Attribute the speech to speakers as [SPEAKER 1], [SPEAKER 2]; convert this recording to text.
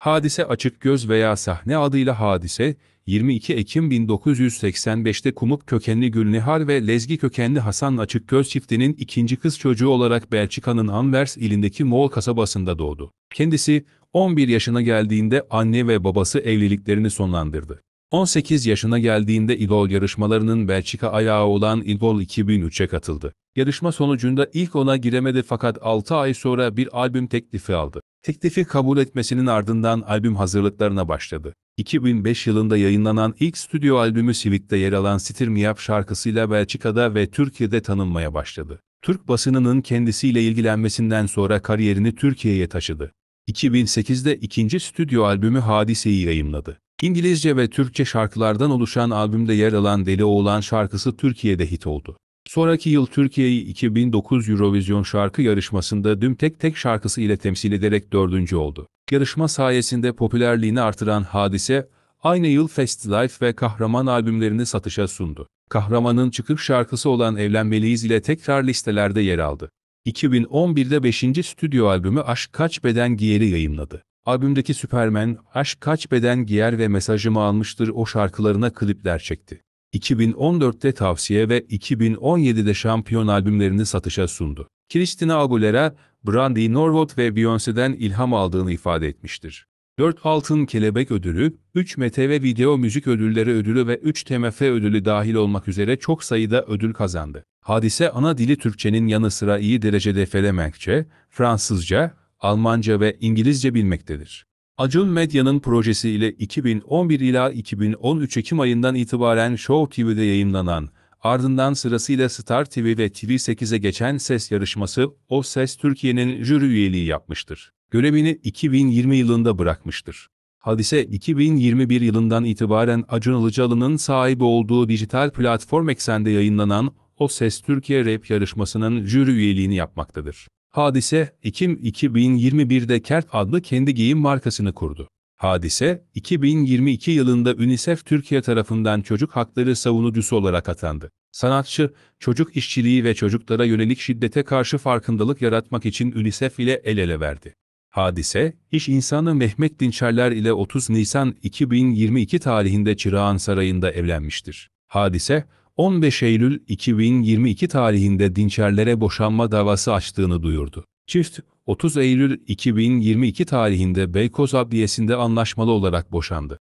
[SPEAKER 1] Hadise Açık Göz veya sahne adıyla Hadise, 22 Ekim 1985'te Kumuk kökenli Gülnihar ve Lezgi kökenli Hasan Açık Göz çiftinin ikinci kız çocuğu olarak Belçika'nın Anvers ilindeki Moğol kasabasında doğdu. Kendisi 11 yaşına geldiğinde anne ve babası evliliklerini sonlandırdı. 18 yaşına geldiğinde idol yarışmalarının Belçika ayağı olan idol 2003'e katıldı. Yarışma sonucunda ilk ona giremedi fakat 6 ay sonra bir albüm teklifi aldı. Teklifi kabul etmesinin ardından albüm hazırlıklarına başladı. 2005 yılında yayınlanan ilk stüdyo albümü Sivik'te yer alan Sitir Miyap şarkısıyla Belçika'da ve Türkiye'de tanınmaya başladı. Türk basınının kendisiyle ilgilenmesinden sonra kariyerini Türkiye'ye taşıdı. 2008'de ikinci stüdyo albümü Hadise'yi yayımladı. İngilizce ve Türkçe şarkılardan oluşan albümde yer alan Deli Oğlan şarkısı Türkiye'de hit oldu. Sonraki yıl Türkiye'yi 2009 Eurovision şarkı yarışmasında Düm Tek Tek şarkısı ile temsil ederek dördüncü oldu. Yarışma sayesinde popülerliğini artıran Hadise, aynı yıl Festlife ve Kahraman albümlerini satışa sundu. Kahraman'ın çıkıp şarkısı olan Evlenmeliyiz ile tekrar listelerde yer aldı. 2011'de 5. stüdyo albümü Aşk Kaç Beden Giyer'i yayınladı. Albümdeki Superman, Aşk Kaç Beden Giyer ve Mesajımı Almıştır o şarkılarına klipler çekti. 2014'te tavsiye ve 2017'de şampiyon albümlerini satışa sundu. Christina Aguilera, Brandy Norwood ve Beyoncé'den ilham aldığını ifade etmiştir. 4 Altın Kelebek Ödülü, 3 MTV Video Müzik Ödülleri Ödülü ve 3 TMF Ödülü dahil olmak üzere çok sayıda ödül kazandı. Hadise ana dili Türkçenin yanı sıra iyi derecede Felemenkçe, Fransızca, Almanca ve İngilizce bilmektedir. Acun Medya'nın projesiyle 2011 ila 2013 Ekim ayından itibaren Show TV'de yayınlanan, ardından sırasıyla Star TV ve TV8'e geçen ses yarışması, O Ses Türkiye'nin jüri üyeliği yapmıştır. Görevini 2020 yılında bırakmıştır. Hadise 2021 yılından itibaren Acun Ilıcalı'nın sahibi olduğu dijital platform eksende yayınlanan O Ses Türkiye Rap yarışmasının jüri üyeliğini yapmaktadır. Hadise, Ekim 2021'de Kert adlı kendi giyim markasını kurdu. Hadise, 2022 yılında UNICEF Türkiye tarafından çocuk hakları savunucusu olarak atandı. Sanatçı, çocuk işçiliği ve çocuklara yönelik şiddete karşı farkındalık yaratmak için UNICEF ile el ele verdi. Hadise, iş insanı Mehmet Dinçerler ile 30 Nisan 2022 tarihinde Çırağan Sarayı'nda evlenmiştir. Hadise, 15 Eylül 2022 tarihinde dinçerlere boşanma davası açtığını duyurdu. Çift, 30 Eylül 2022 tarihinde Beykoz Adliyesi'nde anlaşmalı olarak boşandı.